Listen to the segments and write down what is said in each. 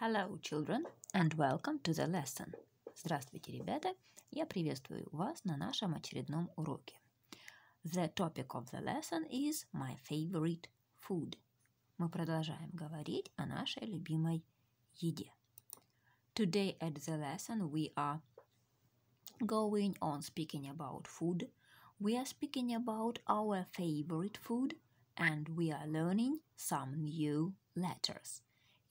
Hello, children, and welcome to the lesson. Здравствуйте, ребята! Я приветствую вас на нашем очередном уроке. The topic of the lesson is my favorite food. Мы продолжаем говорить о нашей любимой еде. Today at the lesson we are going on speaking about food. We are speaking about our favorite food and we are learning some new letters.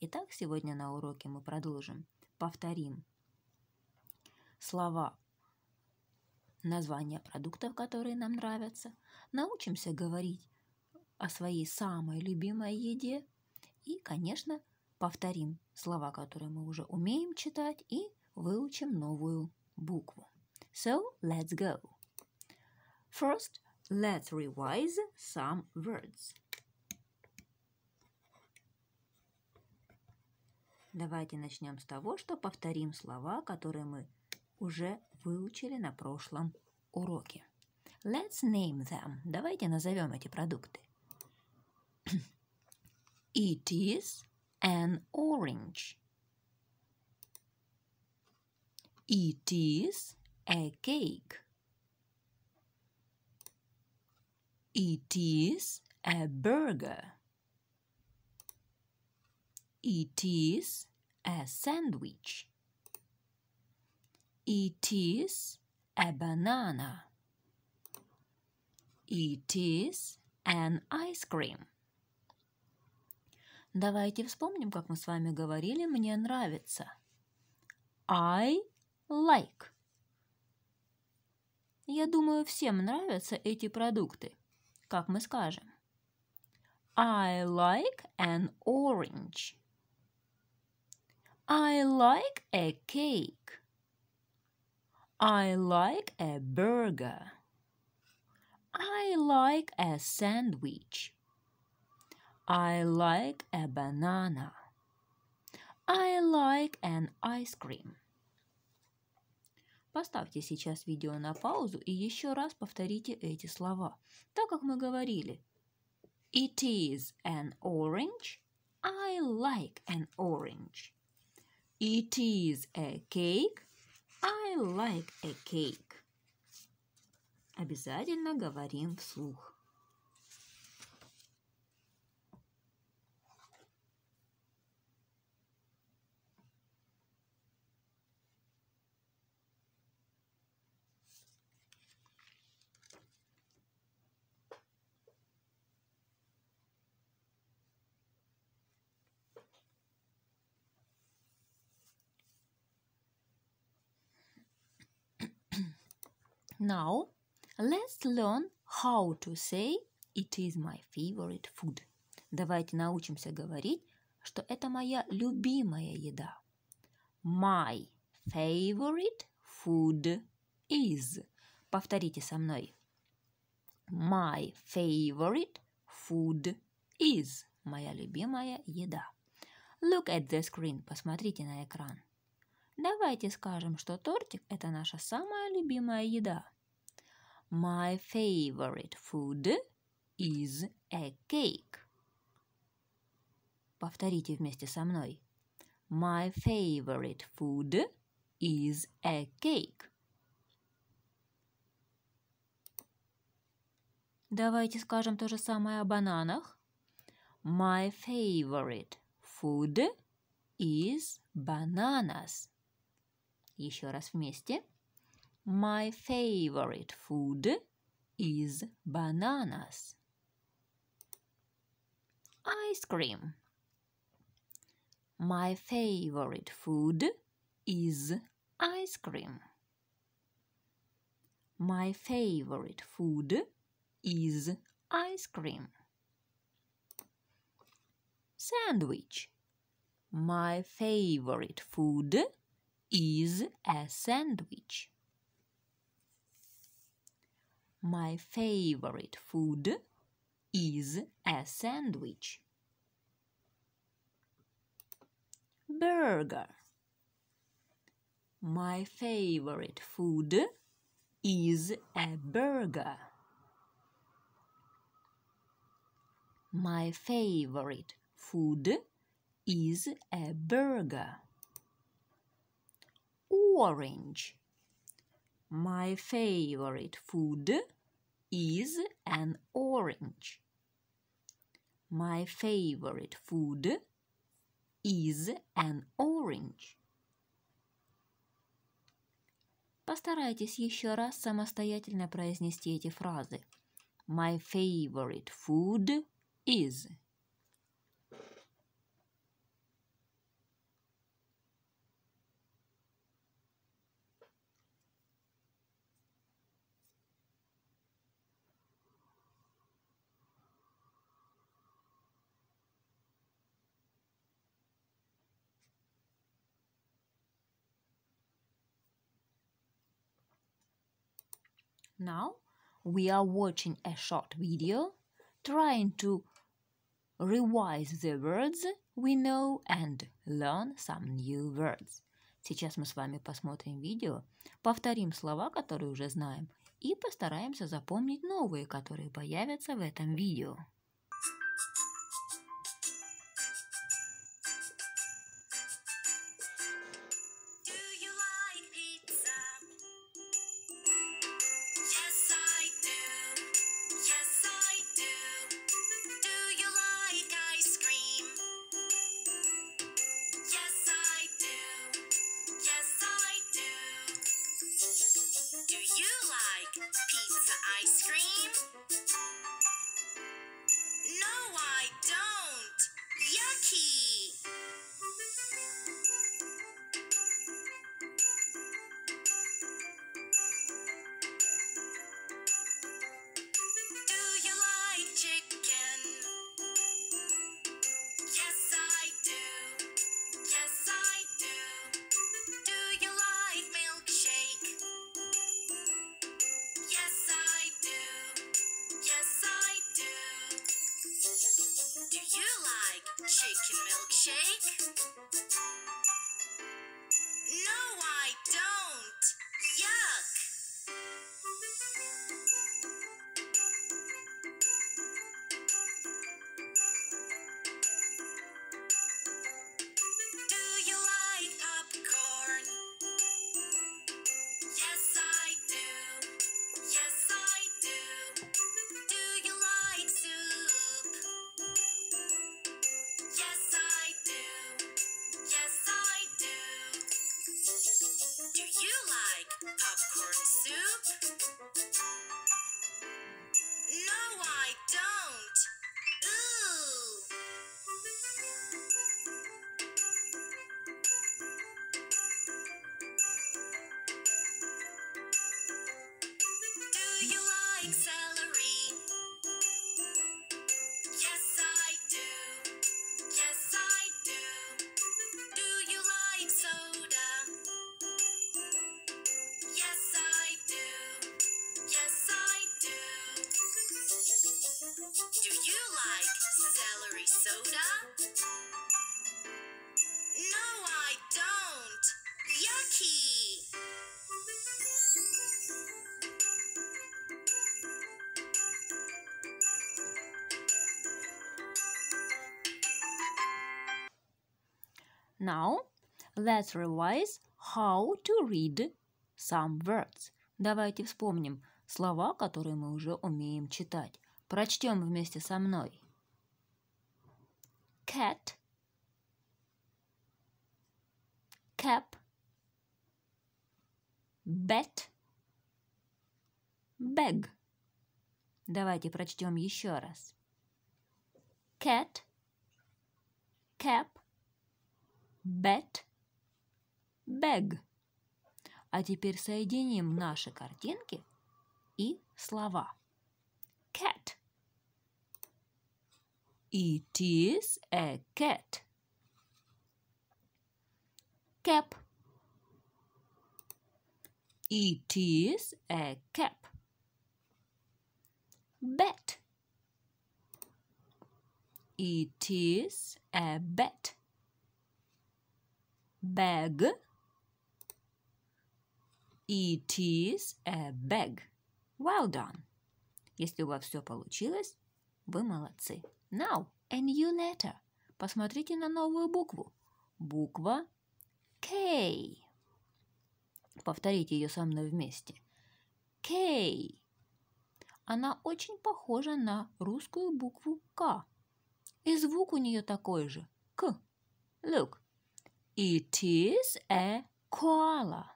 Итак, сегодня на уроке мы продолжим. Повторим слова, названия продуктов, которые нам нравятся. Научимся говорить о своей самой любимой еде. И, конечно, повторим слова, которые мы уже умеем читать, и выучим новую букву. So, let's go. First, let's revise some words. Давайте начнем с того, что повторим слова, которые мы уже выучили на прошлом уроке. Let's name them. Давайте назовем эти продукты. It is an orange. It is a cake. It is a burger. It is a sandwich. It is a banana. It is an ice cream. Давайте вспомним, как мы с вами говорили «мне нравится». I like. Я думаю, всем нравятся эти продукты. Как мы скажем? I like an orange. I like a cake. I like a burger. I like a sandwich. I like a banana. I like an ice cream. Поставьте сейчас видео на паузу и еще раз повторите эти слова. Так как мы говорили, It is an orange. I like an orange. It is a cake. I like a cake. Обязательно говорим вслух. Now, let's learn how to say it is my favorite food. Давайте научимся говорить, что это моя любимая еда. My favorite food is. Повторите со мной. My favorite food is. Моя любимая еда. Look at the screen. Посмотрите на экран. Давайте скажем, что тортик – это наша самая любимая еда. My favorite food is a cake. Повторите вместе со мной. My favorite food is a cake. Давайте скажем то же самое о бананах. My favorite food is bananas. Еще раз вместе. My favorite food is bananas. Ice cream. My favorite food is ice cream. My favorite food is ice cream. Sandwich. My favorite food is a sandwich. My favorite food is a sandwich. Burger. My favorite food is a burger. My favorite food is a burger. orange. My favorite food is an orange. My favorite food is an orange. Постарайтесь еще раз самостоятельно произнести эти фразы. My favorite food is. Now we are watching a short video trying to revise the words we know and learn some new words. Сейчас мы с вами посмотрим видео, повторим слова, которые уже знаем, и постараемся запомнить новые, которые появятся в этом видео. like popcorn soup? No, I don't. Now, let's revise how to read some words. Давайте вспомним слова, которые мы уже умеем читать. Прочтем вместе со мной. Cat. Cap. Bet. Bag. Давайте прочтем еще раз. Cat. Cap bet, beg. А теперь соединим наши картинки и слова. Cat. It is a cat. Cap. It is a cap. Bet. It is a bet bag. It is a bag. Well done. Если у вас все получилось, вы молодцы. Now, a new letter. Посмотрите на новую букву. Буква K. Повторите ее со мной вместе. K. Она очень похожа на русскую букву К. И звук у нее такой же. К. Look. It is a koala.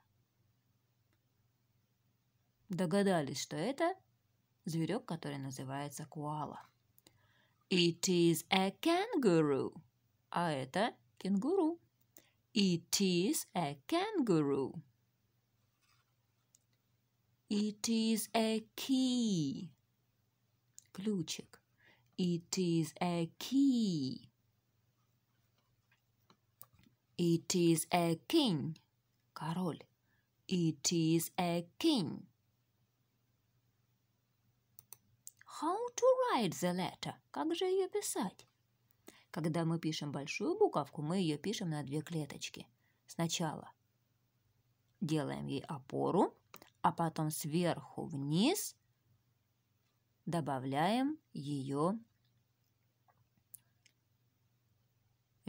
Догадались, что это зверек, который называется коала. It is a kangaroo. А это кенгуру. It is a kangaroo. It is a key. Ключик. It is a key. It is a king. Король. It is a king. How to write the letter? Как же ее писать? Когда мы пишем большую буковку, мы ее пишем на две клеточки. Сначала делаем ей опору, а потом сверху вниз добавляем ее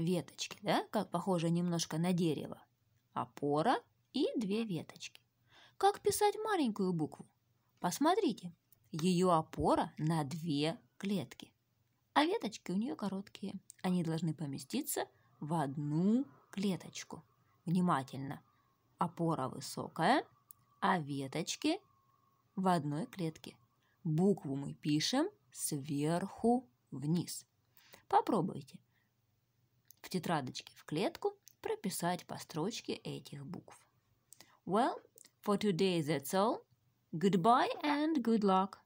веточки, да, как похоже немножко на дерево. Опора и две веточки. Как писать маленькую букву? Посмотрите, ее опора на две клетки, а веточки у нее короткие. Они должны поместиться в одну клеточку. Внимательно. Опора высокая, а веточки в одной клетке. Букву мы пишем сверху вниз. Попробуйте в тетрадочке в клетку прописать по строчке этих букв. Well, for today that's all. Goodbye and good luck.